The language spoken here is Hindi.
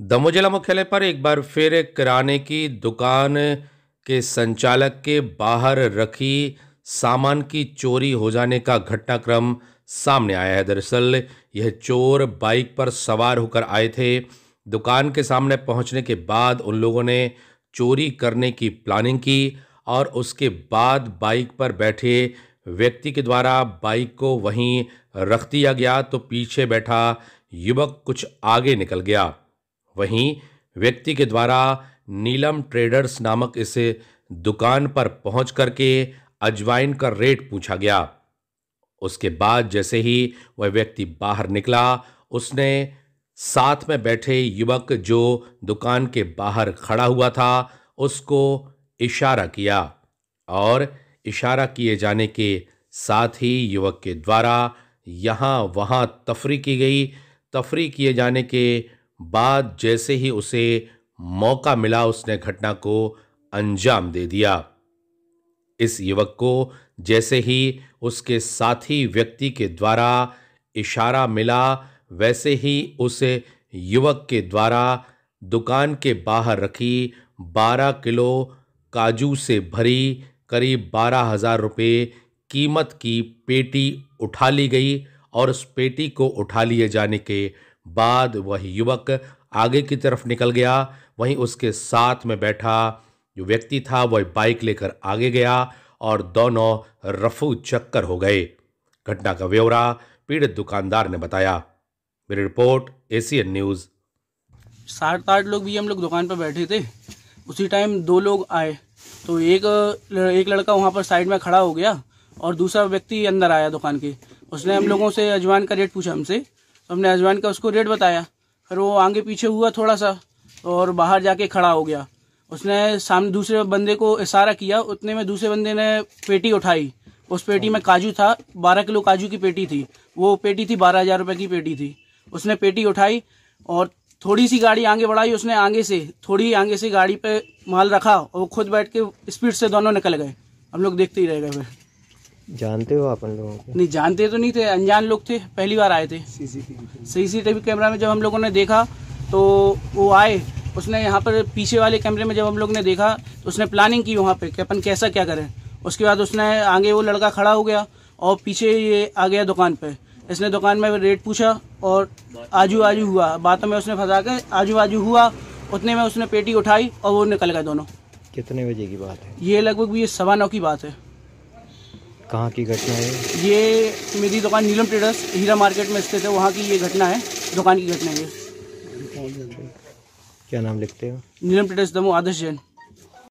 दमोह जिला मुख्यालय पर एक बार फिर किराने की दुकान के संचालक के बाहर रखी सामान की चोरी हो जाने का घटनाक्रम सामने आया है दरअसल यह चोर बाइक पर सवार होकर आए थे दुकान के सामने पहुंचने के बाद उन लोगों ने चोरी करने की प्लानिंग की और उसके बाद बाइक पर बैठे व्यक्ति के द्वारा बाइक को वहीं रख दिया गया तो पीछे बैठा युवक कुछ आगे निकल गया वहीं व्यक्ति के द्वारा नीलम ट्रेडर्स नामक इस दुकान पर पहुंच करके अजवाइन का रेट पूछा गया उसके बाद जैसे ही वह व्यक्ति बाहर निकला उसने साथ में बैठे युवक जो दुकान के बाहर खड़ा हुआ था उसको इशारा किया और इशारा किए जाने के साथ ही युवक के द्वारा यहाँ वहाँ तफरी की गई तफरी किए जाने के बाद जैसे ही उसे मौका मिला उसने घटना को अंजाम दे दिया इस युवक को जैसे ही उसके साथी व्यक्ति के द्वारा इशारा मिला वैसे ही उस युवक के द्वारा दुकान के बाहर रखी बारह किलो काजू से भरी करीब बारह हजार रुपये कीमत की पेटी उठा ली गई और उस पेटी को उठा लिए जाने के बाद वह युवक आगे की तरफ निकल गया वहीं उसके साथ में बैठा जो व्यक्ति था वह बाइक लेकर आगे गया और दोनों रफू चक्कर हो गए घटना का ब्यौरा पीड़ित दुकानदार ने बताया मेरी रिपोर्ट एशियन न्यूज सात आठ लोग भी हम लोग दुकान पर बैठे थे उसी टाइम दो लोग आए तो एक एक लड़का वहाँ पर साइड में खड़ा हो गया और दूसरा व्यक्ति अंदर आया दुकान के उसने हम लोगों से अजवान का रेट पूछा हमसे तो हमने अजवाइन का उसको रेट बताया फिर वो आगे पीछे हुआ थोड़ा सा और बाहर जाके खड़ा हो गया उसने सामने दूसरे बंदे को इशारा किया उतने में दूसरे बंदे ने पेटी उठाई उस पेटी में काजू था बारह किलो काजू की पेटी थी वो पेटी थी बारह हज़ार रुपये की पेटी थी उसने पेटी उठाई और थोड़ी सी गाड़ी आगे बढ़ाई उसने आगे से थोड़ी आगे से गाड़ी पे माल रखा और खुद बैठ के स्पीड से दोनों निकल गए हम लोग देखते ही रह गए फिर जानते हो अपन लोगों को नहीं जानते तो नहीं थे अनजान लोग थे पहली बार आए थे सीसीटीवी कैमरा में जब हम लोगों ने देखा तो वो आए उसने यहाँ पर पीछे वाले कैमरे में जब हम लोग ने देखा तो उसने प्लानिंग की वहाँ पे कि अपन कैसा क्या करें उसके बाद उसने आगे वो लड़का खड़ा हो गया और पीछे ये आ गया दुकान पे इसने दुकान में रेट पूछा और आजू आजू हुआ बातों में उसने फंसा के आजू आजू हुआ उतने में उसने पेटी उठाई और वो निकल गए दोनों कितने बजे की बात है ये लगभग ये सवा नौ की बात है कहाँ की घटना है ये मेरी दुकान नीलम ट्रेडर्स हीरा मार्केट में स्थित है वहाँ की ये घटना है दुकान की घटना है ये क्या नाम लिखते हो नीलम ट्रेडर्स दमो आदर्श जैन